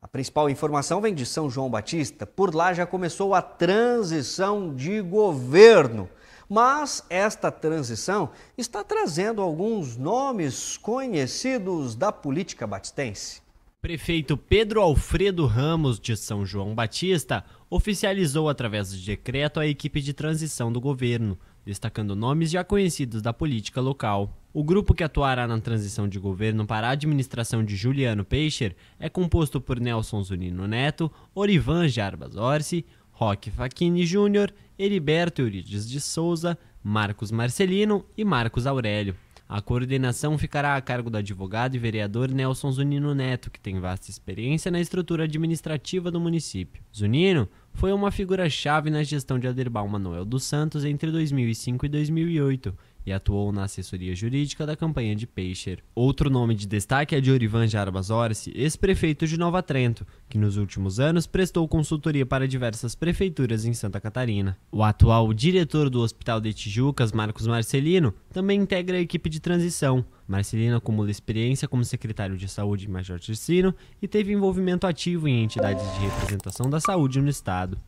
A principal informação vem de São João Batista. Por lá já começou a transição de governo. Mas esta transição está trazendo alguns nomes conhecidos da política batistense. Prefeito Pedro Alfredo Ramos de São João Batista oficializou através de decreto a equipe de transição do governo, destacando nomes já conhecidos da política local. O grupo que atuará na transição de governo para a administração de Juliano Peixer é composto por Nelson Zunino Neto, Orivan Jarbas Orsi, Roque Faquini Júnior, Heriberto Eurides de Souza, Marcos Marcelino e Marcos Aurélio. A coordenação ficará a cargo do advogado e vereador Nelson Zunino Neto, que tem vasta experiência na estrutura administrativa do município. Zunino foi uma figura-chave na gestão de Aderbal Manuel dos Santos entre 2005 e 2008 e atuou na assessoria jurídica da campanha de Peixer. Outro nome de destaque é de Orivan Jarbas Orsi, ex-prefeito de Nova Trento, que nos últimos anos prestou consultoria para diversas prefeituras em Santa Catarina. O atual diretor do Hospital de Tijucas, Marcos Marcelino, também integra a equipe de transição, Marcelino acumula experiência como secretário de saúde em Major Tircino e teve envolvimento ativo em entidades de representação da saúde no estado.